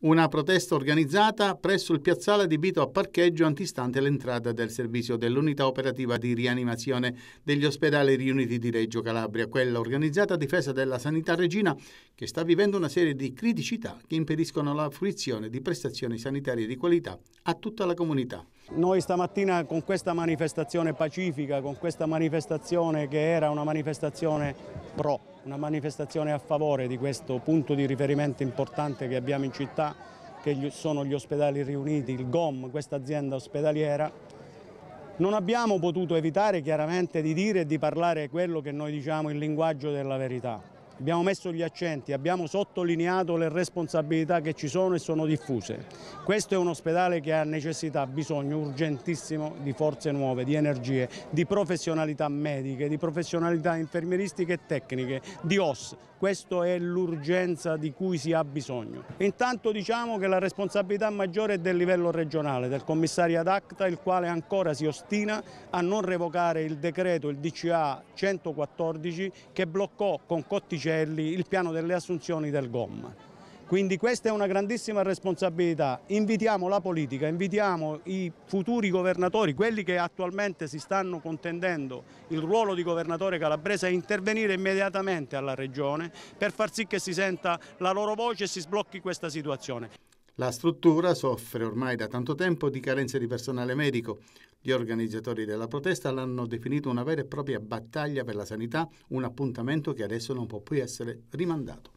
Una protesta organizzata presso il piazzale adibito a parcheggio antistante l'entrata del servizio dell'unità operativa di rianimazione degli ospedali riuniti di Reggio Calabria, quella organizzata a difesa della sanità regina che sta vivendo una serie di criticità che impediscono la fruizione di prestazioni sanitarie di qualità a tutta la comunità. Noi stamattina con questa manifestazione pacifica, con questa manifestazione che era una manifestazione pro, una manifestazione a favore di questo punto di riferimento importante che abbiamo in città, che sono gli ospedali riuniti, il GOM, questa azienda ospedaliera, non abbiamo potuto evitare chiaramente di dire e di parlare quello che noi diciamo il linguaggio della verità abbiamo messo gli accenti, abbiamo sottolineato le responsabilità che ci sono e sono diffuse. Questo è un ospedale che ha necessità, bisogno urgentissimo di forze nuove, di energie, di professionalità mediche, di professionalità infermieristiche e tecniche, di OS. Questa è l'urgenza di cui si ha bisogno. Intanto diciamo che la responsabilità maggiore è del livello regionale, del commissario ad acta, il quale ancora si ostina a non revocare il decreto, il DCA 114, che bloccò con Cotticelli Funicelli il piano delle assunzioni del GOM. Quindi questa è una grandissima responsabilità, invitiamo la politica, invitiamo i futuri governatori, quelli che attualmente si stanno contendendo il ruolo di governatore calabrese, a intervenire immediatamente alla Regione per far sì che si senta la loro voce e si sblocchi questa situazione. La struttura soffre ormai da tanto tempo di carenze di personale medico. Gli organizzatori della protesta l'hanno definito una vera e propria battaglia per la sanità, un appuntamento che adesso non può più essere rimandato.